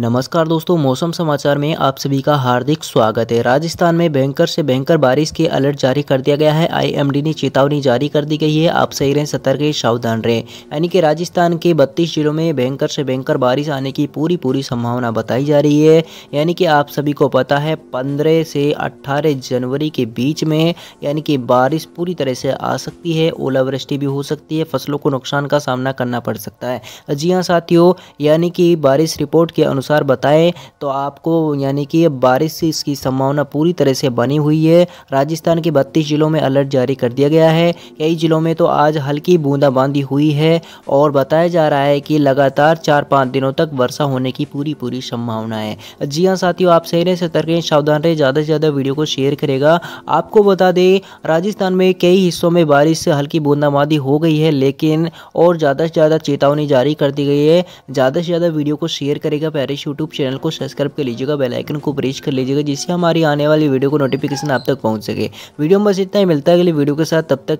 नमस्कार दोस्तों मौसम समाचार में आप सभी का हार्दिक स्वागत है राजस्थान में भयंकर से भयंकर बारिश के अलर्ट जारी कर दिया गया है आईएमडी ने चेतावनी जारी कर दी गई है आप सही रहें सतर्क सावधान रहें यानी कि राजस्थान के 32 जिलों में भयंकर से भयंकर बारिश आने की पूरी पूरी संभावना बताई जा रही है यानी कि आप सभी को पता है पंद्रह से अट्ठारह जनवरी के बीच में यानी कि बारिश पूरी तरह से आ सकती है ओलावृष्टि भी हो सकती है फसलों को नुकसान का सामना करना पड़ सकता है जी हाँ साथियों यानी कि बारिश रिपोर्ट के अनुसार अनुसार बताएं तो आपको यानी कि बारिश इसकी संभावना पूरी तरह से बनी हुई है राजस्थान के बत्तीस जिलों में अलर्ट जारी कर दिया गया है कई जिलों में तो आज हल्की बूंदाबांदी हुई है और बताया जा रहा है कि लगातार चार पाँच दिनों तक वर्षा होने की पूरी पूरी संभावना है जी हाँ साथियों आप सही सतर्क रहें सावधान रहे ज़्यादा से ज़्यादा वीडियो को शेयर करेगा आपको बता दें राजस्थान में कई हिस्सों में बारिश से हल्की बूंदाबांदी हो गई है लेकिन और ज़्यादा से ज़्यादा चेतावनी जारी कर दी गई है ज़्यादा से ज़्यादा वीडियो को शेयर करेगा पैरिश इस यूट्यूब चैनल को सब्सक्राइब कर लीजिएगा बेलाइकन को प्रेस कर लीजिएगा जिससे हमारी आने वाली वीडियो को नोटिफिकेशन आप तक पहुँच सके वीडियो में बस इतना ही मिलता है अगली वीडियो के साथ तब तक